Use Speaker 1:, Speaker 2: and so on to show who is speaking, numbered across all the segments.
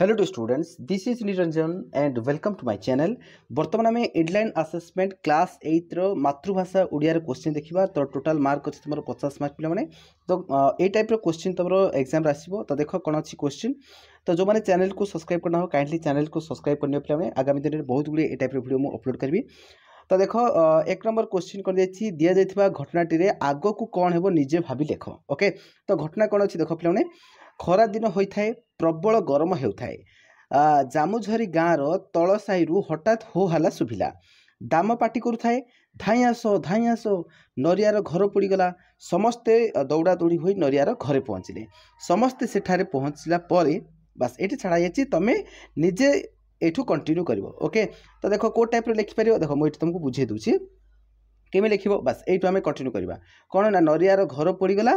Speaker 1: hello to students this is Niranjan and welcome to my channel बर्तमान आम inline assessment class एइट्र मतृभाषा Odia question देखा तो टोटाल मार्क अच्छे तुम पचास मार्क पे तो ये टाइप्र क्वेश्चन तुम एक्जाम आसो तो देख कौन अच्छी क्वेश्चन तो जो मैंने चैनल को सब्सक्राइब करना हो काइंडली चैनल को सब्सक्राइब करने पे आगामी दिन में बहुत गुड़े ये टाइप्र भिड मुझ अपलोड करी तो देख एक नंबर क्वेश्चन कर दि जाइए घटनाटी आग को कौन है निजे भाभी लेख ओके तो घटना कौन अच्छी देख पे ଖରାଦିନ ହୋଇଥାଏ ପ୍ରବଳ ଗରମ ହେଉଥାଏ ଜାମୁଝରି ଗାଁର ତଳ ସାହିରୁ ହଠାତ୍ ହୋ ହାଲା ଶୁଭିଲା ଦାମ ପାଟି କରୁଥାଏ ଧାଇଁ ଆସ ଧାଇଁ ଆସ ନରିଆର ଘର ପୋଡ଼ିଗଲା ସମସ୍ତେ ଦୌଡ଼ା ଦୌଡ଼ି ହୋଇ ନରିଆର ଘରେ ପହଞ୍ଚିଲେ ସମସ୍ତେ ସେଠାରେ ପହଞ୍ଚିଲା ପରେ ବାସ୍ ଏଇଠି ଛଡ଼ାଯାଇଛି ତୁମେ ନିଜେ ଏଇଠୁ କଣ୍ଟିନ୍ୟୁ କରିବ ଓକେ ତ ଦେଖ କେଉଁ ଟାଇପ୍ର ଲେଖିପାରିବ ଦେଖ ମୁଁ ଏଇଠି ତୁମକୁ ବୁଝାଇ ଦେଉଛି କେମିତି ଲେଖିବ ବାସ୍ ଏଇଠୁ ଆମେ କଣ୍ଟିନ୍ୟୁ କରିବା କ'ଣ ନା ନରିଆର ଘର ପଡ଼ିଗଲା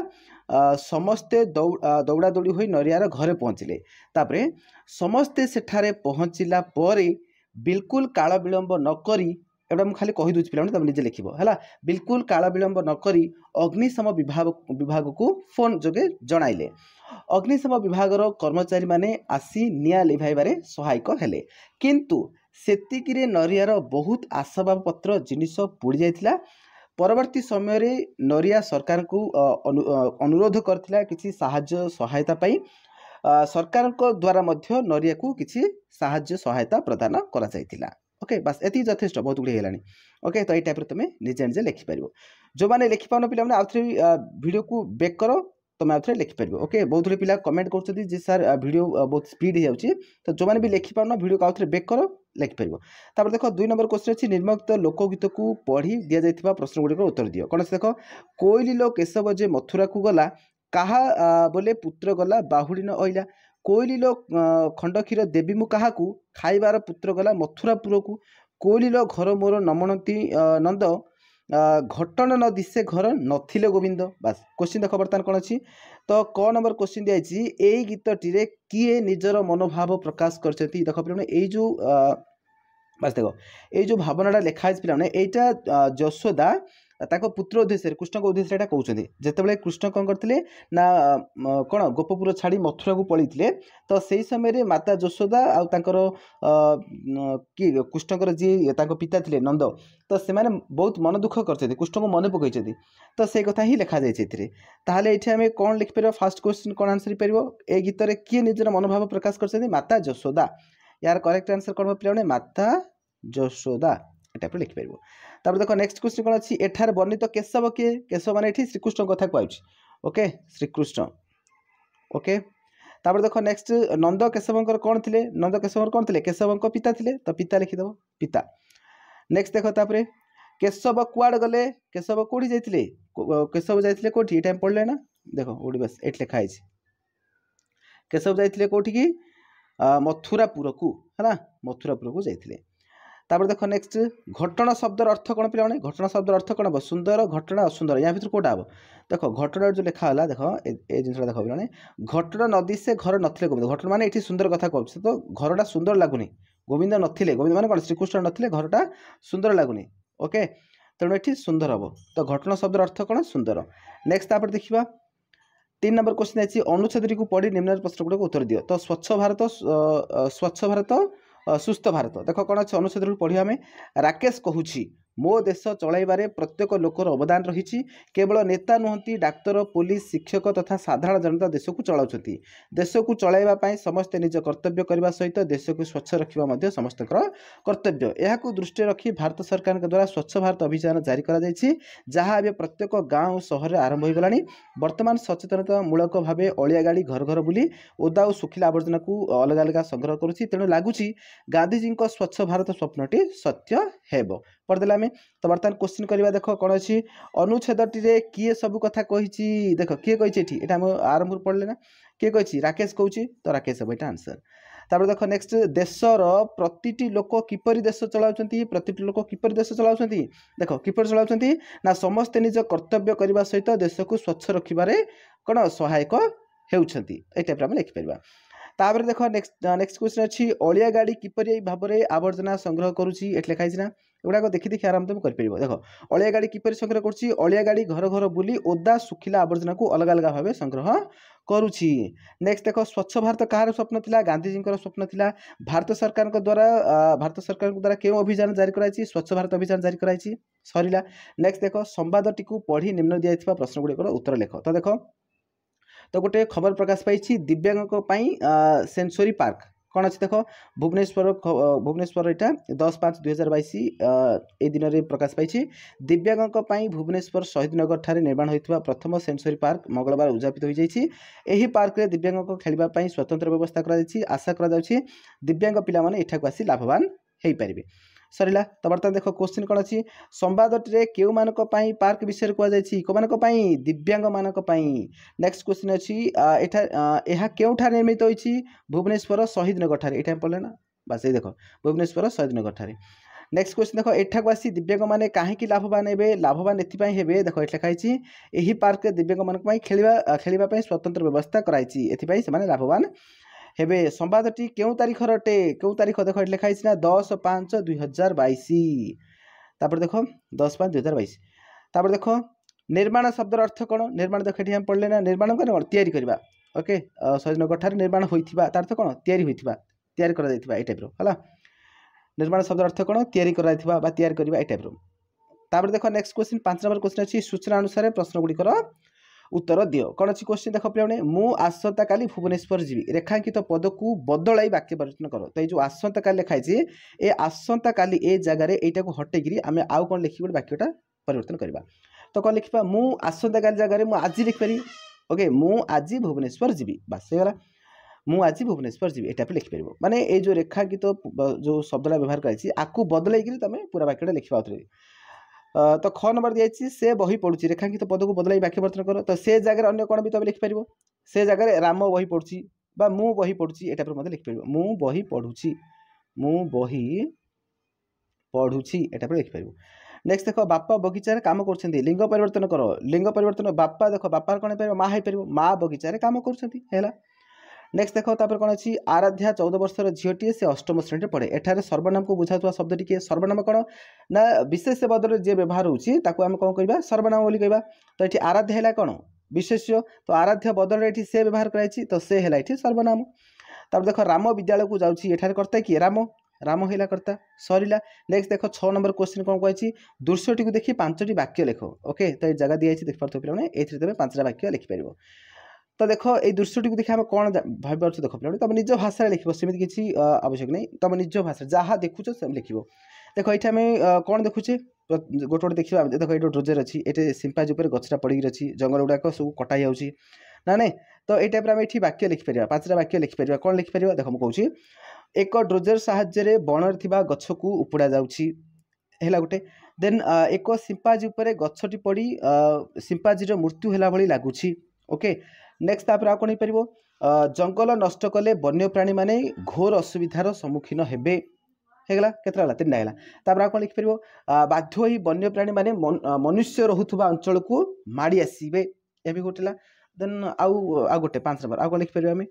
Speaker 1: ସମସ୍ତେ ଦୌଡ଼ା ଦୌଡ଼ି ହୋଇ ନରିଆର ଘରେ ପହଞ୍ଚିଲେ ତାପରେ ସମସ୍ତେ ସେଠାରେ ପହଞ୍ଚିଲା ପରେ ବିଲକୁଲ କାଳ ବିଳମ୍ବ ନ କରି ଏଗୁଡ଼ା ମୁଁ ଖାଲି କହିଦେଉଛି ପିଲାମାନେ ତୁମେ ନିଜେ ଲେଖିବ ହେଲା ବିଲକୁଲ କାଳ ବିଳମ୍ବ ନ କରି ଅଗ୍ନିଶମ ବିଭାଗ ବିଭାଗକୁ ଫୋନ୍ ଯୋଗେ ଜଣାଇଲେ ଅଗ୍ନିଶମ ବିଭାଗର କର୍ମଚାରୀମାନେ ଆସି ନିଆଁ ଲିଭାଇବାରେ ସହାୟକ ହେଲେ କିନ୍ତୁ ସେତିକିରେ ନରିଆର ବହୁତ ଆସବାବପତ୍ର ଜିନିଷ ପୋଡ଼ିଯାଇଥିଲା ପରବର୍ତ୍ତୀ ସମୟରେ ନରିଆ ସରକାରଙ୍କୁ ଅନୁରୋଧ କରିଥିଲା କିଛି ସାହାଯ୍ୟ ସହାୟତା ପାଇଁ ସରକାରଙ୍କ ଦ୍ୱାରା ମଧ୍ୟ ନରିଆକୁ କିଛି ସାହାଯ୍ୟ ସହାୟତା ପ୍ରଦାନ କରାଯାଇଥିଲା ଓକେ ବାସ୍ ଏତିକି ଯଥେଷ୍ଟ ବହୁତ ଗୁଡ଼ିଏ ହେଲାଣି ଓକେ ତ ଏଇ ଟାଇପ୍ର ତୁମେ ନିଜେ ନିଜେ ଲେଖିପାରିବ ଯେଉଁମାନେ ଲେଖିପାରୁନ ପିଲାମାନେ ଆଉଥରେ ଭିଡ଼ିଓକୁ ବେକ୍ କର ତୁମେ ଆଉଥରେ ଲେଖିପାରିବ ଓକେ ବହୁତ ଗୁଡ଼ିଏ ପିଲା କମେଣ୍ଟ କରୁଛନ୍ତି ଯେ ସାର୍ ଭିଡ଼ିଓ ବହୁତ ସ୍ପିଡ଼ ହେଇଯାଉଛି ତ ଯେଉଁମାନେ ବି ଲେଖିପାରୁନ ଭିଡ଼ିଓକୁ ଆଉଥରେ ବେକ୍ କର ଲେଖିପାରିବ ତାପରେ ଦେଖ ଦୁଇ ନମ୍ବର କ୍ୱେଶ୍ଚିନ୍ ଅଛି ନିର୍ମକ୍ତ ଲୋକଗୀତକୁ ପଢ଼ି ଦିଆଯାଇଥିବା ପ୍ରଶ୍ନ ଗୁଡ଼ିକର ଉତ୍ତର ଦିଅ କ'ଣ ଅଛି ଦେଖ କୋଇଲିଲ କେଶବ ଯେ ମଥୁରାକୁ ଗଲା କାହା ବୋଲେ ପୁତ୍ର ଗଲା ବାହୁଡ଼ି ନ ଅଇଲା କୋଇଲିଲ ଖଣ୍ଡକ୍ଷୀର ଦେବୀ ମୁଁ କାହାକୁ ଖାଇବାର ପୁତ୍ର ଗଲା ମଥୁରାପୁରକୁ କୋଇଲିଲ ଘର ମୋର ନମଣତୀ ନନ୍ଦ ଘଟଣା ନ ଦିଶେ ଘର ନଥିଲେ ଗୋବିନ୍ଦ ବାସ୍ କ୍ୱେଶ୍ଚିନ୍ ଦେଖ ବର୍ତ୍ତମାନ କ'ଣ ଅଛି ତ କ ନମ୍ବର କୋଶ୍ଚିନ୍ ଦିଆଯାଇଛି ଏଇ ଗୀତଟିରେ କିଏ ନିଜର ମନୋଭାବ ପ୍ରକାଶ କରିଛନ୍ତି ଦେଖ ପିଲାମାନେ ଏଇ ଯେଉଁ ବାସ୍ ଦେଖ ଏଇ ଯେଉଁ ଭାବନାଟା ଲେଖା ହେଇଛି ପିଲାମାନେ ଏଇଟା ଯଶୋଦା ତାଙ୍କ ପୁତ୍ର ଉଦ୍ଦେଶ୍ୟରେ କୃଷ୍ଣଙ୍କ ଉଦ୍ଦେଶ୍ୟରେ ଏଇଟା କହୁଛନ୍ତି ଯେତେବେଳେ କୃଷ୍ଣ କ'ଣ କରିଥିଲେ ନା କ'ଣ ଗୋପପୁର ଛାଡ଼ି ମଥୁରାକୁ ପଳାଇଥିଲେ ତ ସେହି ସମୟରେ ମାତା ଯଶୋଦା ଆଉ ତାଙ୍କର କି କୃଷ୍ଣଙ୍କର ଯିଏ ତାଙ୍କ ପିତା ଥିଲେ ନନ୍ଦ ତ ସେମାନେ ବହୁତ ମନ ଦୁଃଖ କରିଛନ୍ତି କୃଷ୍ଣଙ୍କୁ ମନେ ପକାଇଛନ୍ତି ତ ସେ କଥା ହିଁ ଲେଖାଯାଇଛି ଏଥିରେ ତାହେଲେ ଏଠି ଆମେ କ'ଣ ଲେଖିପାରିବା ଫାର୍ଷ୍ଟ କ୍ୱେଶ୍ଚିନ୍ କ'ଣ ଆନ୍ସର୍ ହେଇପାରିବ ଏ ଗୀତରେ କିଏ ନିଜର ମନୋଭାବ ପ୍ରକାଶ କରିଛନ୍ତି ମାତା ଯଶୋଦା ଏହାର କରେକ୍ଟ ଆନ୍ସର୍ କଣ ହେବ ପିଲାମାନେ ମାତା ଯଶୋଦା ଏଇଟା লিখে ଲେଖିପାରିବ তারপরে দেখো নেক্সট কোশ্চিন କ'ଣ ଅଛି ଏଠାରେ ବର୍ଣ୍ଣିତ କେଶବ କିଏ କେଶବ ମାନେ ଏଠି ଶ୍ରୀକୃଷ୍ଣ କଥା କୁହାଯାଉଛି ଓକେ ଶ୍ରୀକୃଷ୍ଣ ଓକେ ତାପରେ ଦେଖ ନେକ୍ସଟ ନନ୍ଦ କେଶବଙ୍କର କ'ଣ ଥିଲେ ନନ୍ଦ କେଶବଙ୍କର କ'ଣ ଥିଲେ କେଶବଙ୍କ ପିତା ଥିଲେ ତ ପିତା ଲେଖିଦେବ ପିତା ନେକ୍ସଟ ଦେଖ ତାପରେ କେଶବ କୁଆଡ଼େ ଗଲେ କେଶବ କେଉଁଠି ଯାଇଥିଲେ କେଶବ ଯାଇଥିଲେ କେଉଁଠି ଏଇଟା ଆମେ ପଢ଼ିଲେ ନା ଦେଖ କେଉଁଠି ବାସ୍ ଏଠି ଲେଖା ହେଇଛି କେଶବ ଯାଇଥିଲେ କେଉଁଠିକି ମଥୁରାପୁରକୁ ହେଲା ମଥୁରାପୁରକୁ ଯାଇଥିଲେ তারপরে দেখো নেক্সট ঘটনা শব্দর অর্থ কোণ পিলামানে ঘটনা শব্দর অর্থ কোণ হব সুন্দর ঘটনা অসুন্দর ইয়া ভিতর কোটা হব দেখো ঘটনার যে লেখা হল দেখ এই জিনিসটা দেখ পিলামানে ঘটনা নদী সে ঘর নথিলে গোবিন্দ ঘটনা মানে এটি সুন্দর কথা কব সে তো ঘরটা সুন্দর লাগুনি গোবিন্দ নথিলে গোবিন্দ মানে কোণ শ্রীকৃষ্ণ নথিলে ঘরটা সুন্দর লাগুনি ওকে তেমন এটি সুন্দর হব তো ঘটনা শব্দর অর্থ কোণ সুন্দর নেক্সট তাপরে দেখিবা তিন নম্বর কোশ্চিন আছে অনুচ্ছেদটি পড়ি নিম্ন প্রশ্নগুলো উত্তর দিও তো স্বচ্ছ ভারত স্বচ্ছ ভারত ସୁସ୍ଥ ଭାରତ ଦେଖ କ'ଣ ଅଛି ଅନୁଚ୍ଛେଦରୁ ପଢ଼ିବା ଆମେ ରାକେଶ କହୁଛି ମୋ ଦେଶ ଚଳାଇବାରେ ପ୍ରତ୍ୟେକ ଲୋକର ଅବଦାନ ରହିଛି କେବଳ ନେତା ନୁହନ୍ତି ଡାକ୍ତର ପୋଲିସ ଶିକ୍ଷକ ତଥା ସାଧାରଣ ଜନତା ଦେଶକୁ ଚଳାଉଛନ୍ତି ଦେଶକୁ ଚଳାଇବା ପାଇଁ ସମସ୍ତେ ନିଜ କର୍ତ୍ତବ୍ୟ କରିବା ସହିତ ଦେଶକୁ ସ୍ୱଚ୍ଛ ରଖିବା ମଧ୍ୟ ସମସ୍ତଙ୍କର କର୍ତ୍ତବ୍ୟ ଏହାକୁ ଦୃଷ୍ଟିରେ ରଖି ଭାରତ ସରକାରଙ୍କ ଦ୍ୱାରା ସ୍ୱଚ୍ଛ ଭାରତ ଅଭିଯାନ ଜାରି କରାଯାଇଛି ଯାହା ଏବେ ପ୍ରତ୍ୟେକ ଗାଁ ଓ ସହରରେ ଆରମ୍ଭ ହୋଇଗଲାଣି ବର୍ତ୍ତମାନ ସଚେତନତାମୂଳକ ଭାବେ ଅଳିଆ ଗାଡ଼ି ଘର ଘର ବୁଲି ଓଦା ଓ ଶୁଖିଲା ଆବର୍ଜନାକୁ ଅଲଗା ଅଲଗା ସଂଗ୍ରହ କରୁଛି ତେଣୁ ଲାଗୁଛି ଗାନ୍ଧିଜୀଙ୍କ ସ୍ୱଚ୍ଛ ଭାରତ ସ୍ୱପ୍ନଟି ସତ୍ୟ ହେବ କରିଦେଲେ ଆମେ ତ ବର୍ତ୍ତମାନ କୋଶ୍ଚିନ୍ କରିବା ଦେଖ କ'ଣ ଅଛି ଅନୁଚ୍ଛେଦଟିରେ କିଏ ସବୁ କଥା କହିଛି ଦେଖ କିଏ କହିଛି ଏଠି ଏଇଟା ଆମେ ଆରମ୍ଭରୁ ପଢ଼ିଲେ ନା କିଏ କହିଛି ରାକେଶ କହୁଛି ତ ରାକେଶ ହେବ ଏଇଟା ଆନ୍ସର୍ ତାପରେ ଦେଖ ନେକ୍ସଟ ଦେଶର ପ୍ରତିଟି ଲୋକ କିପରି ଦେଶ ଚଳାଉଛନ୍ତି ପ୍ରତିଟି ଲୋକ କିପରି ଦେଶ ଚଳାଉଛନ୍ତି ଦେଖ କିପରି ଚଳାଉଛନ୍ତି ନା ସମସ୍ତେ ନିଜ କର୍ତ୍ତବ୍ୟ କରିବା ସହିତ ଦେଶକୁ ସ୍ୱଚ୍ଛ ରଖିବାରେ କ'ଣ ସହାୟକ ହେଉଛନ୍ତି ଏଇ ଟାଇପ୍ରେ ଆମେ ଲେଖିପାରିବା ତାପରେ ଦେଖ ନେକ୍ସଟ ନେକ୍ସଟ କ୍ୱେଶ୍ଚିନ୍ ଅଛି ଅଳିଆ ଗାଡ଼ି କିପରି ଏଇ ଭାବରେ ଆବର୍ଜନା ସଂଗ୍ରହ କରୁଛି ଏଠି ଲେଖା ହେଇଛି ନା এগুলো দেখি দেখি আরামে তুমি করিপার দেখ অলিয়া গাড়ি কিপর সংগ্রহ করছি অলিয়া গাড়ি ঘর ঘর বুলি ওদা শুখিলা আবর্জনাকে অলগা অলগা ভাবে সংগ্রহ করুছি নেক্সট দেখ স্বচ্ছ ভারত কাহার স্বপ্ন লা গান্ধীজীঙ্কর স্বপ্ন লা ভারত সরকারଙ୍କ দ্বারা ভারত সরকারଙ୍କ দ্বারা কেউ অভিযান জারি କରାଯାଇଛି স্বচ্ছ ভারত অভিযান জারি କରାଯାଇଛି সরিলা নেক্সট দেখ সম্বাদটিକୁ পঢ়ି নিম্ন ଦିଆଯାଇଥିବା ପ୍ରଶ୍ନଗୁଡ଼ିକର ଉତ୍ତର ଲେଖ ତ ଦେଖ ତ ଗୋଟେ ଖବର ପ୍ରକାଶ ପାଇଛି ଦିବ୍ୟାଙ୍ଗଙ୍କ ପାଇଁ ସେନ୍ସୋରି ପାର୍କ କ'ଣ ଅଛି ଦେଖ ଭୁବନେଶ୍ୱର ଭୁବନେଶ୍ୱର ଏଇଟା ଦଶ ପାଞ୍ଚ ଦୁଇ ହଜାର ବାଇଶ ଏଇ ଦିନରେ ପ୍ରକାଶ ପାଇଛି ଦିବ୍ୟାଙ୍ଗଙ୍କ ପାଇଁ ଭୁବନେଶ୍ୱର ଶହୀଦନଗରଠାରେ ନିର୍ମାଣ ହୋଇଥିବା ପ୍ରଥମ ସେନ୍ସୋରୀ ପାର୍କ ମଙ୍ଗଳବାର ଉଦ୍ଯାପିତ ହୋଇଯାଇଛି ଏହି ପାର୍କରେ ଦିବ୍ୟାଙ୍ଗଙ୍କ ଖେଳିବା ପାଇଁ ସ୍ୱତନ୍ତ୍ର ବ୍ୟବସ୍ଥା କରାଯାଇଛି ଆଶା କରାଯାଉଛି ଦିବ୍ୟାଙ୍ଗ ପିଲାମାନେ ଏଠାକୁ ଆସି ଲାଭବାନ ହୋଇପାରିବେ ସରିଲା ତ ବର୍ତ୍ତମାନ ଦେଖ କୋଶ୍ଚିନ୍ କ'ଣ ଅଛି ସମ୍ବାଦଟିରେ କେଉଁମାନଙ୍କ ପାଇଁ ପାର୍କ ବିଷୟରେ କୁହାଯାଇଛି କେଉଁମାନଙ୍କ ପାଇଁ ଦିବ୍ୟାଙ୍ଗମାନଙ୍କ ପାଇଁ ନେକ୍ସଟ କୋଶ୍ଚିନ୍ ଅଛି ଏଠା ଏହା କେଉଁଠାରେ ନିର୍ମିତ ହୋଇଛି ଭୁବନେଶ୍ୱର ଶହୀଦନଗରଠାରେ ଏଇଟା ପଡ଼ିଲା ନା ବାସ୍ ଏଇ ଦେଖ ଭୁବନେଶ୍ୱର ଶହୀଦନଗରଠାରେ নেক্সট কোশ্চিন দেখো এঠাকু আসি দিব্যাঙ্গ মানে কাহিকি লাভবান হবে লাভবান এথিপাই হবে দেখো এটা খাইছি এই পার্করে দিব্যাঙ্গ মানুষ খেলা খেলা স্বতন্ত্র ব্যবস্থা করাইছি এথিপাই সে লাভবান ହେବେ ସମ୍ବାଦଟି କେଉଁ ତାରିଖର ଅଟେ କେଉଁ ତାରିଖ ଦେଖ ଏଠି ଲେଖା ହେଇଛି ନା ଦଶ ପାଞ୍ଚ ଦୁଇ ହଜାର ବାଇଶ ତାପରେ ଦେଖ ଦଶ ପାଞ୍ଚ ଦୁଇ ହଜାର ବାଇଶ ତାପରେ ଦେଖ ନିର୍ମାଣ ଶବ୍ଦର ଅର୍ଥ କ'ଣ ନିର୍ମାଣ ଦେଖ ଏଠି ଆମେ ପଢ଼ିଲେ ନା ନିର୍ମାଣ କ'ଣ କ'ଣ ତିଆରି କରିବା ଓକେ ସଜନଗରଠାରେ ନିର୍ମାଣ ହୋଇଥିବା ତା ଅର୍ଥ କ'ଣ ତିଆରି ହୋଇଥିବା ତିଆରି କରାଯାଇଥିବା ଏଇ ଟାଇପ୍ର ହେଲା ନିର୍ମାଣ ଶବ୍ଦର ଅର୍ଥ କ'ଣ ତିଆରି କରାଯାଇଥିବା ବା ତିଆରି କରିବା ଏଇ ଟାଇପ୍ର ତାପରେ ଦେଖ ନେକ୍ସଟ କ୍ୱେଶ୍ଚିନ୍ ପାଞ୍ଚ ନମ୍ବର କ୍ୱେଶ୍ଚିନ୍ ଅଛି ସୂଚନା ଅନୁସାରେ ପ୍ରଶ୍ନ ଗୁଡ଼ିକର ଉତ୍ତର ଦିଅ କ'ଣ ଅଛି କ୍ୱେଶ୍ଚିନ୍ ଦେଖ ପିଲାମାନେ ମୁଁ ଆସନ୍ତାକାଲି ଭୁବନେଶ୍ୱର ଯିବି ରେଖାଙ୍କିତ ପଦକୁ ବଦଳାଇ ବାକ୍ୟ ପରିବର୍ତ୍ତନ କର ତ ଏଇ ଯେଉଁ ଆସନ୍ତାକାଲି ଲେଖା ହେଇଛି ଏ ଆସନ୍ତାକାଲି ଏ ଜାଗାରେ ଏଇଟାକୁ ହଟେଇକିରି ଆମେ ଆଉ କ'ଣ ଲେଖିକି ଗୋଟେ ବାକ୍ୟଟା ପରିବର୍ତ୍ତନ କରିବା ତ କ'ଣ ଲେଖିବା ମୁଁ ଆସନ୍ତାକାଲି ଜାଗାରେ ମୁଁ ଆଜି ଲେଖିପାରିବି ଓକେ ମୁଁ ଆଜି ଭୁବନେଶ୍ୱର ଯିବି ବାସ୍ ହେଇଗଲା ମୁଁ ଆଜି ଭୁବନେଶ୍ୱର ଯିବି ଏଇଟା ବି ଲେଖିପାରିବ ମାନେ ଏଇ ଯେଉଁ ରେଖାଙ୍କିତ ଯେଉଁ ଶବ୍ଦଟା ବ୍ୟବହାର କରାଯାଇଛି ଆକୁ ବଦଳାଇକିରି ତୁମେ ପୁରା ବାକ୍ୟଟା ଲେଖିବା ଆଉଥରେ তো খ নম্বর দিয়েছি সে বহি পড়ুছি রেখাঙ্কিত পদকু বদলাই বাক্য বর্তন কর তো সে জায়গায় অন্য কোণ বি তুমি লিখিপার সে জায়গায় রাম বহি পড়ুছি বা মু বহি পড়ুছি এটা পরে মধ্যে লিখিপার মু বহি পড়ুছি মু বহি পড়ুছি এটা পরে লিখিপার নেক্সট দেখো বাপা বগিচার কাম করছেন লিঙ্গ পরিবর্তন কর লিঙ্গ পরিবর্তন বাপা দেখো বাপার কোণ হয়ে মা হয়ে মা বগিচার কাম করছেন হ্যাঁ নেক্সট দেখ তাপরে কোণ অছি আরাধ্যা চৌদ বর্ষর ঝিওটিয়ে সে অষ্টম শ্রেণীতে পড়ে এঠারে সর্বনামকে বুঝাউথা শব্দটি কি সর্বনাম কোণ না বিশেষ পদরে যে ব্যবহার হচ্ছে তাকে আমি কম কহবা সর্বনাম বলি কহবা তো এটি আরাধ্য হল কোণ বিশেষ্য তো আরাধ্য বদলে এটি সে ব্যবহার করাইছি তো সে হল এটি সর্বনাম তারপরে দেখ রাম বিদ্যালয়কু যাচ্ছি এঠারে কর্তা কি রাম রাম হইলা কর্তা সরিলা নেক্সট দেখো ছ নম্বর কোশ্চিন কোণ কী দৃশ্যটি দেখি পাঁচটি বাক্য লেখ ওকে তো এই জায়গা দিয়েছি দেখিপার পিলা এইথিরে তুমি পাঁচটা বাক্য লেখিপার ତ ଦେଖ ଏଇ ଦୃଶ୍ୟଟିକୁ ଦେଖି ଆମେ କ'ଣ ଭାବିପାରୁଛୁ ଦେଖ ପିଲାମାନେ ତୁମେ ନିଜ ଭାଷାରେ ଲେଖିବ ସେମିତି କିଛି ଆବଶ୍ୟକ ନାହିଁ ତୁମେ ନିଜ ଭାଷାରେ ଯାହା ଦେଖୁଛ ସେମିତି ଲେଖିବ ଦେଖ ଏଇଠି ଆମେ କ'ଣ ଦେଖୁଛେ ଗୋଟେ ଗୋଟେ ଦେଖିବା ଦେଖ ଏଇଠି ଗୋଟେ ରୋଜର ଅଛି ଏଠି ସିମ୍ପାଜି ଉପରେ ଗଛଟା ପଡ଼ିକି ଅଛି ଜଙ୍ଗଲ ଗୁଡ଼ାକ ସବୁ କଟା ହେଇଯାଉଛି ନା ନାଇଁ ତ ଏଇ ଟାଇପ୍ରେ ଆମେ ଏଠି ବାକ୍ୟ ଲେଖିପାରିବା ପାଞ୍ଚଟା ବାକ୍ୟ ଲେଖିପାରିବା କ'ଣ ଲେଖିପାରିବା ଦେଖ ମୁଁ କହୁଛି ଏକ ଡ୍ରୋଜର ସାହାଯ୍ୟରେ ବଣରେ ଥିବା ଗଛକୁ ଉପୁଡ଼ା ଯାଉଛି ହେଲା ଗୋଟେ ଦେନ୍ ଏକ ସିମ୍ପାଜି ଉପରେ ଗଛଟି ପଡ଼ି ସିମ୍ପାଜିର ମୃତ୍ୟୁ ହେଲା ଭଳି ଲାଗୁଛି ଓକେ ନେକ୍ସଟ ତାପରେ ଆଉ କ'ଣ ହେଇପାରିବ ଜଙ୍ଗଲ ନଷ୍ଟ କଲେ ବନ୍ୟପ୍ରାଣୀମାନେ ଘୋର ଅସୁବିଧାର ସମ୍ମୁଖୀନ ହେବେ ହେଇଗଲା କେତେଟା ହେଲା ତିନିଟା ହେଲା ତାପରେ ଆଉ କ'ଣ ଲେଖିପାରିବ ବାଧ୍ୟ ହୋଇ ବନ୍ୟପ୍ରାଣୀମାନେ ମନୁଷ୍ୟ ରହୁଥିବା ଅଞ୍ଚଳକୁ ମାଡ଼ି ଆସିବେ ଏବେ ଗୋଟେ ହେଲା ଦେନ୍ ଆଉ ଆଉ ଗୋଟେ ପାଞ୍ଚ ନମ୍ବର ଆଉ କ'ଣ ଲେଖିପାରିବା ଆମେ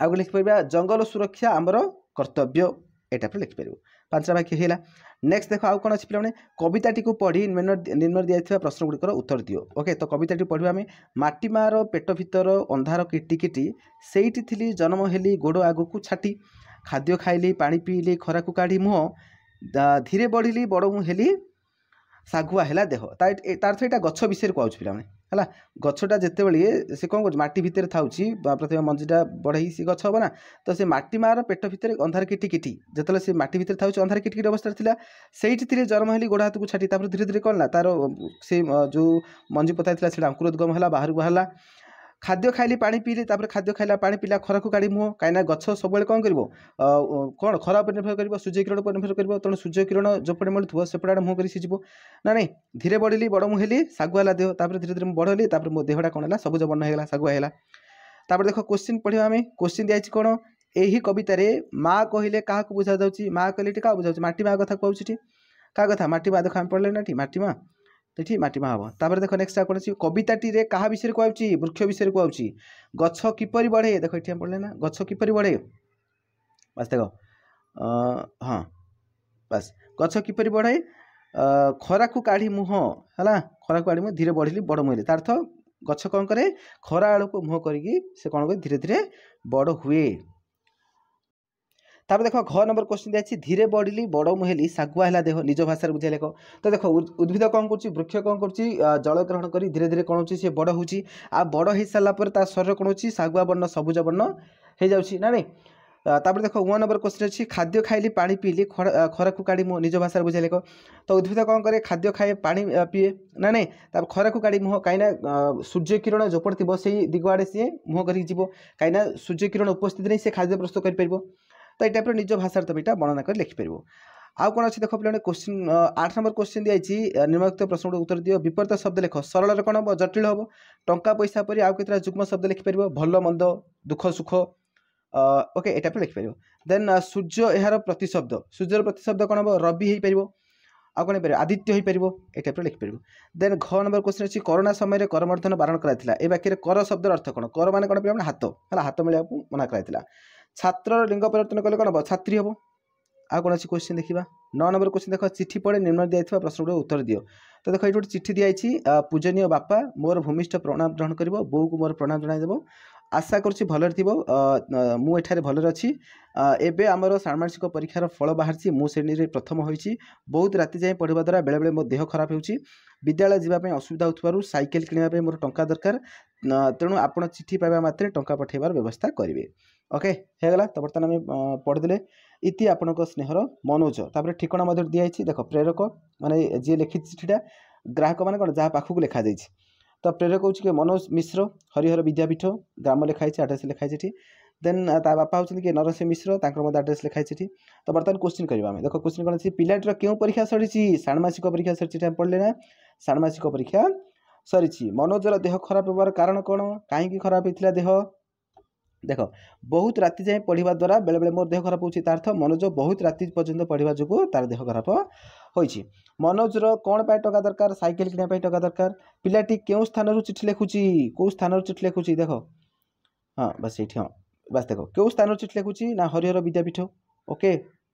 Speaker 1: ଆଉ କ'ଣ ଲେଖିପାରିବା ଜଙ୍ଗଲ ସୁରକ୍ଷା ଆମର କର୍ତ୍ତବ୍ୟ ଏଇଟା ପରେ ଲେଖିପାରିବୁ ପାଞ୍ଚଟା ବାକ୍ୟ ହେଇଗଲା ନେକ୍ସଟ ଦେଖ ଆଉ କ'ଣ ଅଛି ପିଲାମାନେ କବିତାଟିକୁ ପଢ଼ି ନିମ୍ନ ଦିଆଯାଇଥିବା ପ୍ରଶ୍ନଗୁଡ଼ିକର ଉତ୍ତର ଦିଅ ଓକେ ତ କବିତାଟି ପଢ଼ିବା ଆମେ ମାଟି ମାଆର ପେଟ ଭିତର ଅନ୍ଧାର କିଟିକିଟି ସେଇଠି ଥିଲି ଜନ୍ମ ହେଲି ଗୋଡ଼ ଆଗକୁ ଛାଟି ଖାଦ୍ୟ ଖାଇଲି ପାଣି ପିଇଲି ଖରାକୁ କାଢ଼ି ମୁହଁ ଧୀରେ ବଢ଼ିଲି ବଡ଼ ମୁଁ ହେଲି ଶାଗୁଆ ହେଲା ଦେହ ତା'ର ଏଇଟା ଗଛ ବିଷୟରେ କହୁଛୁ ପିଲାମାନେ ହେଲା ଗଛଟା ଯେତେବେଳେ ସେ କ'ଣ କରୁଛି ମାଟି ଭିତରେ ଥାଉଛି ବା ପ୍ରଥମେ ମଞ୍ଜିଟା ବଢ଼େଇ ସେ ଗଛ ହେବ ନା ତ ସେ ମାଟି ମାଆର ପେଟ ଭିତରେ ଅନ୍ଧାର କିଟି କିଟି ଯେତେବେଳେ ସେ ମାଟି ଭିତରେ ଥାଉଛି ଅନ୍ଧାର କିଟି କିଟି ଅବସ୍ଥାରେ ଥିଲା ସେଇଠି ଥିଲେ ଜନ୍ମ ହେଲି ଗୋଡ଼ ହାତକୁ ଛାଟି ତାପରେ ଧୀରେ ଧୀରେ କ'ଣ ନା ତା'ର ସେ ଯେଉଁ ମଞ୍ଜି ପୋତା ହେଇଥିଲା ସେଇଟା ଅଙ୍କୁରୋଦ୍ଗମ ହେଲା ବାହାରକୁ ବାହାରିଲା ଖାଦ୍ୟ ଖାଇଲି ପାଣି ପିଇଲି ତାପରେ ଖାଦ୍ୟ ଖାଇଲା ପାଣି ପିଇଲା ଖରାକୁ କାଢ଼ି ମୁହଁ କାହିଁକିନା ଗଛ ସବୁବେଳେ କ'ଣ କରିବ କ'ଣ ଖରା ଉପରେ ନିର୍ଭର କରିବ ସୂର୍ଯ୍ୟ କିରଣ ଉପରେ ନିର୍ଭର କରିବ ତେଣୁ ସୂର୍ଯ୍ୟ କିରଣ ଯେପଟେ ମିଳୁଥିବ ସେପଟେ ଆଡ଼େ ମୁହଁ କରି ସିଝିବ ନା ନାହିଁ ଧୀରେ ବଢ଼ିଲି ବଡ଼ ମୁଁ ହେଲି ଶାଗୁଆ ହେଲା ଦେହ ତାପରେ ଧୀରେ ଧୀରେ ମୁଁ ବଡ଼ ହେଲି ତାପରେ ମୋ ଦେହଟା କ'ଣ ହେଲା ସବୁଜ ବର୍ଣ୍ଣ ହେଇଗଲା ଶାଗୁଆ ହେଲା ତାପରେ ଦେଖ କୋଶ୍ଚିନ୍ ପଢ଼ିବା ଆମେ କୋଶ୍ଚିନ୍ ଦିଆଯାଇଛି କ'ଣ ଏହି କବିତାରେ ମା' କହିଲେ କାହାକୁ ବୁଝାଯାଉଛି ମା' କହିଲେ ଏଠି କାହା ବୁଝାଉଛି ମାଟି ମା' କଥା କହୁଛି ଏଠି କାହା କଥା ମାଟି ମା' ଦେଖ ଆମେ ପଢ଼ିଲେ ନା ଏଠି ମାଟି ମା' ଏଠି ମାଟି ମାହା ହବ ତାପରେ ଦେଖ ନେକ୍ସଟ ଆଉ କ'ଣ ଅଛି କବିତାଟିରେ କାହା ବିଷୟରେ କୁହାଉଛି ବୃକ୍ଷ ବିଷୟରେ କୁହାଉଛି ଗଛ କିପରି ବଢ଼େ ଦେଖ ଏଠି ଆମେ ପଢ଼ିଲେ ନା ଗଛ କିପରି ବଢ଼େ ବାସ୍ ଦେଖ ହଁ ବାସ୍ ଗଛ କିପରି ବଢ଼େ ଖରାକୁ କାଢ଼ି ମୁହଁ ହେଲା ଖରାକୁ କାଢ଼ି ମୁଁ ଧୀରେ ବଢ଼ିଲି ବଡ଼ ମୁହଁରେ ତା ଅର୍ଥ ଗଛ କ'ଣ କରେ ଖରା ଆଳକୁ ମୁହଁ କରିକି ସେ କ'ଣ କରେ ଧୀରେ ଧୀରେ ବଡ଼ ହୁଏ তারপর দেখো ঘ নম্বর কোশ্চিন দিয়েছি ধীরে বড়িলি বড় মু হেলি ଶାଗୁଆ ହେଲା ଦେହ ନିଜ ଭାଷାରେ ବୁଝାଇ ଲେଖ ତ ଦେଖ ଉଦ୍ଭିଦ କ'ଣ କରୁଛି ବୃକ୍ଷ କ'ଣ କରୁଛି ଜଳ ଗ୍ରହଣ କରି ଧୀରେ ଧୀରେ କ'ଣ ହେଉଛି ସେ ବଡ଼ ହେଉଛି ଆଉ ବଡ଼ ହୋଇସାରିଲା ପରେ ତା ଶରୀର କ'ଣ ହେଉଛି ଶାଗୁଆ ବର୍ଣ୍ଣ ସବୁଜ ବର୍ଣ୍ଣ ହୋଇଯାଉଛି ନା ନାହିଁ ତାପରେ ଦେଖ ୱାନ୍ ନମ୍ବର କୋଶ୍ଚିନ୍ ଅଛି ଖାଦ୍ୟ ଖାଇଲି ପାଣି ପିଇଲି ଖରାକୁ କାଢ଼ି ମୁଁ ନିଜ ଭାଷାରେ ବୁଝାଇ ଲେଖ ତ ଉଦ୍ଭିଦ କ'ଣ କରେ ଖାଦ୍ୟ ଖାଏ ପାଣି ପିଏ ନା ନାହିଁ ତାପରେ ଖରାକୁ କାଢ଼ି ମୁହଁ କାହିଁକିନା ସୂର୍ଯ୍ୟ କିରଣ ଯେପଟେ ଥିବ ସେଇ ଦିଗ ଆଡ଼େ ସିଏ ମୁହଁ କରିକି ଯିବ କାହିଁକିନା ସୂର୍ଯ୍ୟ କିରଣ ଉପସ୍ଥିତ ନେଇ ସେ ଖାଦ୍ୟ ପ୍ରସ୍ତୁତ କରିପାରିବ ତ ଏଇ ଟାଇପ୍ର ନିଜ ଭାଷାରେ ତୁମେ ଏଇଟା ବର୍ଣ୍ଣନା କରି ଲେଖିପାରିବ ଆଉ କ'ଣ ଅଛି ଦେଖ ପିଲାମାନେ କୋଶ୍ଚିନ୍ ଆଠ ନମ୍ବର କୋଶ୍ଚିନ୍ ଦିଆଯାଇଛି ନିର୍ମାକ୍ତ ପ୍ରଶ୍ନ ଗୋଟେ ଉତ୍ତର ଦିଅ ବିପରୀତ ଶବ୍ଦ ଲେଖ ସରଳରେ କ'ଣ ହେବ ଜଟିଳ ହେବ ଟଙ୍କା ପଇସା ପରି ଆଉ କେତେଟା ଯୁଗ୍ମ ଶବ୍ଦ ଲେଖିପାରିବ ଭଲ ମନ୍ଦ ଦୁଃଖ ସୁଖ ଓକେ ଏଇ ଟାଇପ୍ର ଲେଖିପାରିବ ଦେନ୍ ସୂର୍ଯ୍ୟ ଏହାର ପ୍ରତିଶବ୍ଦ ସୂର୍ଯ୍ୟର ପ୍ରତିଶବ୍ଦ କ'ଣ ହେବ ରବି ହେଇପାରିବ ଆଉ କ'ଣ ହେଇପାରିବ ଆଦିତ୍ୟ ହେଇପାରିବ ଏଇ ଟାଇପ୍ର ଲେଖିପାରିବ ଦେନ୍ ଘ ନମ୍ବର କୋଶ୍ଚିନ୍ ଅଛି କରୋନା ସମୟରେ କରମର୍ଦ୍ଧନ ବାରଣ କରାଯାଇଥିଲା ଏ ବାକ୍ୟରେ କର ଶବ୍ଦର ଅର୍ଥ କ'ଣ କର ମାନେ କ'ଣ ପିଲାମାନେ ହାତ ହେଲା ହାତ ମିଳିବାକୁ ମନା କରାଯାଇଥିଲା ছাত্রর লিঙ্গ ପରିବର୍ତ୍ତନ କଲେ କ'ଣ ହେବ ଛାତ୍ରୀ ହେବ ଆଉ କ'ଣ ଅଛି କୋଶ୍ଚିନ୍ ଦେଖିବା ନଅ ନମ୍ବର କୋଶ୍ଚିନ୍ ଦେଖ ଚିଠି ପଢ଼େ ନିମ୍ନ ଦିଆଯାଇଥିବା ପ୍ରଶ୍ନଗୁଡ଼ିକ ଉତ୍ତର ଦିଅ ତ ଦେଖ ଏଇଠି ଗୋଟେ ଚିଠି ଦିଆଯାଇଛି ପୂଜନୀୟ ବାପା ମୋର ଭୂମିଷ୍ଠ ପ୍ରଣାମ ଗ୍ରହଣ କରିବ ବୋଉକୁ ମୋର ପ୍ରଣାମ ଜଣାଇଦେବ ଆଶା କରୁଛି ଭଲରେ ଥିବ ମୁଁ ଏଠାରେ ଭଲରେ ଅଛି ଏବେ ଆମର ଷାଣ୍ମାସିକ ପରୀକ୍ଷାର ଫଳ ବାହାରିଛି ମୁଁ ଶ୍ରେଣୀରେ ପ୍ରଥମ ହୋଇଛି ବହୁତ ରାତି ଯାଏଁ ପଢ଼ିବା ଦ୍ୱାରା ବେଳେବେଳେ ମୋ ଦେହ ଖରାପ ହେଉଛି ବିଦ୍ୟାଳୟ ଯିବା ପାଇଁ ଅସୁବିଧା ହେଉଥିବାରୁ ସାଇକେଲ କିଣିବା ପାଇଁ ମୋର ଟଙ୍କା ଦରକାର ତେଣୁ ଆପଣ ଚିଠି ପାଇବା ମାତ୍ରେ ଟଙ୍କା ପଠାଇବାର ବ୍ୟବସ୍ଥା କରିବେ ଓକେ ହେଇଗଲା ତ ବର୍ତ୍ତମାନ ଆମେ ପଢ଼ିଦେଲେ ଇତି ଆପଣଙ୍କ ସ୍ନେହର ମନୋଜ ତାପରେ ଠିକଣା ମଧ୍ୟ ଦିଆହେଇଛି ଦେଖ ପ୍ରେରକ ମାନେ ଯିଏ ଲେଖିଛି ଚିଠିଟା ଗ୍ରାହକ ମାନେ କ'ଣ ଯାହା ପାଖକୁ ଲେଖାଯାଇଛି ତ ପ୍ରେରକ ହେଉଛି କି ମନୋଜ ମିଶ୍ର ହରିହର ବିଦ୍ୟାପୀଠ ଗ୍ରାମ ଲେଖା ହେଇଛି ଆଡ୍ରେସ୍ ଲେଖା ହେଇଛି ଏଠି ଦେନ୍ ତା ବାପା ହେଉଛନ୍ତି କି ନରସିଂହ ମିଶ୍ର ତାଙ୍କର ମଧ୍ୟ ଆଡ୍ରେସ୍ ଲେଖା ହେଇଛି ଏଠି ତ ବର୍ତ୍ତମାନ କୋଶ୍ଚିନ୍ କରିବା ଆମେ ଦେଖ କୋଶ୍ଚିନ୍ କ'ଣ ଅଛି ପିଲାଟିର କେଉଁ ପରୀକ୍ଷା ସରିଛି ଷାଣ୍ମାସିକ ପରୀକ୍ଷା ସରିଛି ଏଠି ଆମେ ପଢ଼ିଲେ ନା ଷାଣ୍ମାସିକ ପରୀକ୍ଷା ସରିଛି ମନୋଜର ଦେହ ଖରାପ ହେବାର କାରଣ କ'ଣ କାହିଁକି ଖରାପ ହେଇଥିଲା ଦେହ ଦେଖ ବହୁତ ରାତି ଯାଏଁ ପଢ଼ିବା ଦ୍ୱାରା ବେଳେବେଳେ ମୋର ଦେହ ଖରାପ ହେଉଛି ତା ଅର୍ଥ ମନୋଜ ବହୁତ ରାତି ପର୍ଯ୍ୟନ୍ତ ପଢ଼ିବା ଯୋଗୁଁ ତା'ର ଦେହ ଖରାପ ହୋଇଛି ମନୋଜର କ'ଣ ପାଇଁ ଟଙ୍କା ଦରକାର ସାଇକେଲ କିଣିବା ପାଇଁ ଟଙ୍କା ଦରକାର ପିଲାଟି କେଉଁ ସ୍ଥାନରୁ ଚିଠି ଲେଖୁଛି କେଉଁ ସ୍ଥାନରୁ ଚିଠି ଲେଖୁଛି ଦେଖ ହଁ ବାସ୍ ସେଇଠି ହଁ ବାସ୍ ଦେଖ କେଉଁ ସ୍ଥାନରୁ ଚିଠି ଲେଖୁଛି ନା ହରିହର ବିଦ୍ୟାପୀଠ ଓକେ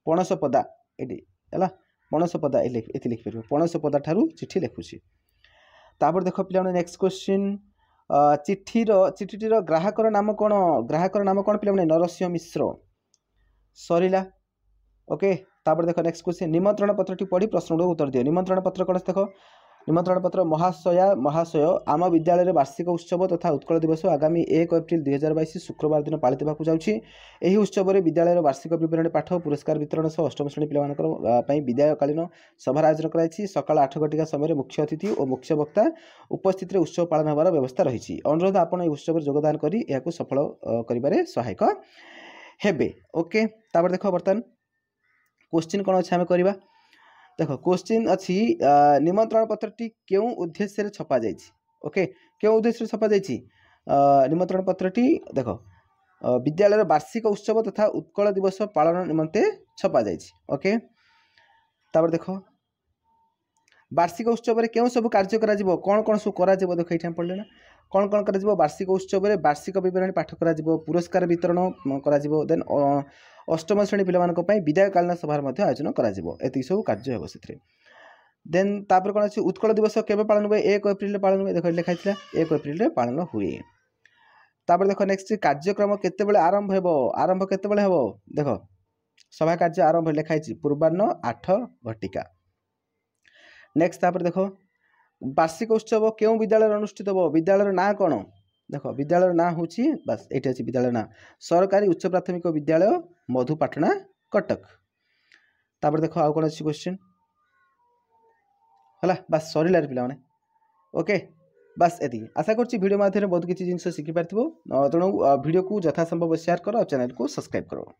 Speaker 1: ପଣସପଦା ଏଠି ହେଲା ପଣସପଦା ଏଠି ଲେଖିପାରିବ ପଣସପଦା ଠାରୁ ଚିଠି ଲେଖୁଛି ତାପରେ ଦେଖ ପିଲାମାନେ ନେକ୍ସଟ କ୍ୱେଶ୍ଚିନ୍ ଚିଠିର ଚିଠିଟିର ଗ୍ରାହକର ନାମ କ'ଣ ଗ୍ରାହକର ନାମ କ'ଣ ପିଲାମାନେ ନରସିଂହ ମିଶ୍ର ସରିଲା ଓକେ ତାପରେ ଦେଖ ନେକ୍ସଟ କୁ ନିମନ୍ତ୍ରଣ ପତ୍ରଟି ପଢ଼ି ପ୍ରଶ୍ନଗୁଡ଼ିକ ଉତ୍ତର ଦିଅ ନିମନ୍ତ୍ରଣ ପତ୍ର କ'ଣ ଦେଖ নিমন্ত্রণ পত্র মহাশয়া মহাশয় আম বিদ্যালয়ের বার্ষিক উৎসব তথা উৎকল দিবস আগামী এক এপ্রিল দুই হাজার বাইশ শুক্রবার দিন পালিত হওয়া যাচ্ছে এই উৎসবের বিদ্যালয়ের বার্ষিক বিবরণী পাঠ পুরস্কার বিতরণ সহ অষ্টম শ্রেণী পিলাপাই বিদায়কালীন সভার আয়োজন করা সকাল আঠ ঘটিকা সময় মুখ্য অতিথি ও মুখ্য বক্তা উপস্থিতির উৎসব পালন হওয়ার ব্যবস্থা রয়েছে অনুরোধ আপনার এই উৎসবের যোগদান করে এখন সফল করবার সহায়ক হেবে ওকে তাপরে দেখ বর্তমান কোশ্চিন কোণ অছে আমি করা ଦେଖ କୋଶ୍ଚିନ୍ ଅଛି ନିମନ୍ତ୍ରଣ ପତ୍ରଟି କେଉଁ ଉଦ୍ଦେଶ୍ୟରେ ଛପାଯାଇଛି ଓକେ କେଉଁ ଉଦ୍ଦେଶ୍ୟରେ ଛପାଯାଇଛି ନିମନ୍ତ୍ରଣ ପତ୍ରଟି ଦେଖ ବିଦ୍ୟାଳୟର ବାର୍ଷିକ ଉତ୍ସବ ତଥା ଉତ୍କଳ ଦିବସ ପାଳନ ନିମନ୍ତେ ଛପାଯାଇଛି ଓକେ ତାପରେ ଦେଖ ବାର୍ଷିକ ଉତ୍ସବରେ କେଉଁ ସବୁ କାର୍ଯ୍ୟ କରାଯିବ କ'ଣ କ'ଣ ସବୁ କରାଯିବ ଦେଖ ଏଇଠି ଆମେ ପଢ଼ିଲେ ନା କ'ଣ କ'ଣ କରାଯିବ ବାର୍ଷିକ ଉତ୍ସବରେ ବାର୍ଷିକ ବିବରଣୀ ପାଠ କରାଯିବ ପୁରସ୍କାର ବିତରଣ କରାଯିବ ଦେନ୍ ଅଷ୍ଟମ ଶ୍ରେଣୀ ପିଲାମାନଙ୍କ ପାଇଁ ବିଦାୟକାଳୀନ ସଭାର ମଧ୍ୟ ଆୟୋଜନ କରାଯିବ ଏତିକି ସବୁ କାର୍ଯ୍ୟ ହେବ ସେଥିରେ ଦେନ୍ ତାପରେ କ'ଣ ଅଛି ଉତ୍କଳ ଦିବସ କେବେ ପାଳନ ହୁଏ ଏକ ଏପ୍ରିଲରେ ପାଳନ ହୁଏ ଦେଖ ଲେଖା ହେଇଥିଲା ଏକ ଏପ୍ରିଲରେ ପାଳନ ହୁଏ ତାପରେ ଦେଖ ନେକ୍ସଟ କାର୍ଯ୍ୟକ୍ରମ କେତେବେଳେ ଆରମ୍ଭ ହେବ ଆରମ୍ଭ କେତେବେଳେ ହେବ ଦେଖ ସଭା କାର୍ଯ୍ୟ ଆରମ୍ଭ ଲେଖା ହେଇଛି ପୂର୍ବାହ୍ନ ଆଠ ଘଟିକା ନେକ୍ସଟ ତାପରେ ଦେଖ বার্ষিক উৎসব কেউ বিদ্যালয়ের অনুষ্ঠিত হব বিদ্যালয়ের নাঁ କ'ଣ ଦେଖ ବିଦ୍ୟାଳୟର ନାଁ ହେଉଛି ବାସ୍ ଏଇଠି ଅଛି ବିଦ୍ୟାଳୟ ନାଁ ସରକାରୀ ଉଚ୍ଚ ପ୍ରାଥମିକ ବିଦ୍ୟାଳୟ ମଧୁପାଟଣା କଟକ ତାପରେ ଦେଖ ଆଉ କ'ଣ ଅଛି କ୍ୱେଶ୍ଚିନ୍ ହେଲା ବାସ୍ ସରିଲାରେ ପିଲାମାନେ ଓକେ ବାସ୍ ଏତିକି ଆଶା କରୁଛି ଭିଡ଼ିଓ ମାଧ୍ୟମରେ ବହୁତ କିଛି ଜିନିଷ ଶିଖିପାରିଥିବ ତେଣୁ ଭିଡ଼ିଓକୁ ଯଥାସମ୍ଭବ ସେୟାର କର ଆଉ ଚ୍ୟାନେଲକୁ ସବସ୍କ୍ରାଇବ୍ କର